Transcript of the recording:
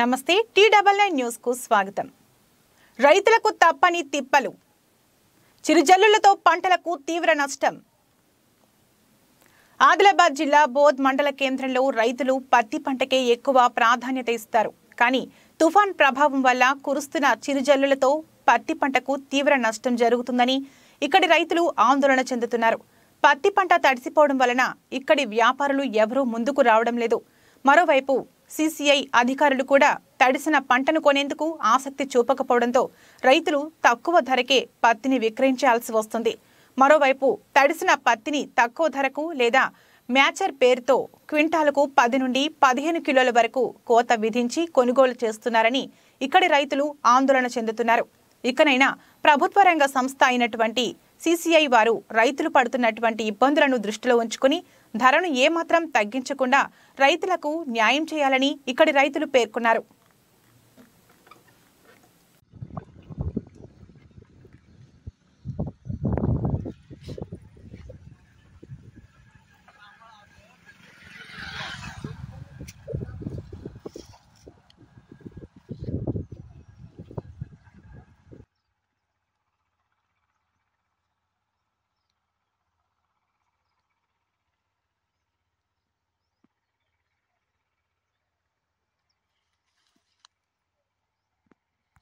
నమస్తే టీ న్యూస్కు స్వాగతం రైతులకు తప్పని తిప్పలు చిరుజల్లులతో పంటలకు తీవ్ర నష్టం ఆదిలాబాద్ జిల్లా బోధ్ మండల కేంద్రంలో రైతులు పత్తి పంటకే ఎక్కువ ప్రాధాన్యత ఇస్తారు కానీ తుఫాన్ ప్రభావం వల్ల కురుస్తున్న చిరుజల్లులతో పత్తి పంటకు తీవ్ర నష్టం జరుగుతుందని ఇక్కడి రైతులు ఆందోళన చెందుతున్నారు పత్తి పంట తడిసిపోవడం వలన ఇక్కడి వ్యాపారులు ఎవరూ ముందుకు రావడం లేదు మరోవైపు సీసీఐ అధికారులు కూడా తడిసిన పంటను కొనేందుకు ఆసక్తి చూపకపోవడంతో రైతులు తక్కువ ధరకే పత్తిని విక్రయించాల్సి వస్తుంది మరోవైపు తడిసిన పత్తిని తక్కువ ధరకు లేదా మ్యాచర్ పేరుతో క్వింటాలకు పది నుండి పదిహేను కిలోల వరకు కోత విధించి కొనుగోలు చేస్తున్నారని ఇక్కడి రైతులు ఆందోళన చెందుతున్నారు ఇకనైనా ప్రభుత్వ రంగ సంస్థ అయినటువంటి సీసీఐ వారు రైతులు పడుతున్నటువంటి ఇబ్బందులను దృష్టిలో ఉంచుకుని ధరను ఏమాత్రం తగ్గించకుండా రైతులకు న్యాయం చేయాలని ఇక్కడి రైతులు పేర్కొన్నారు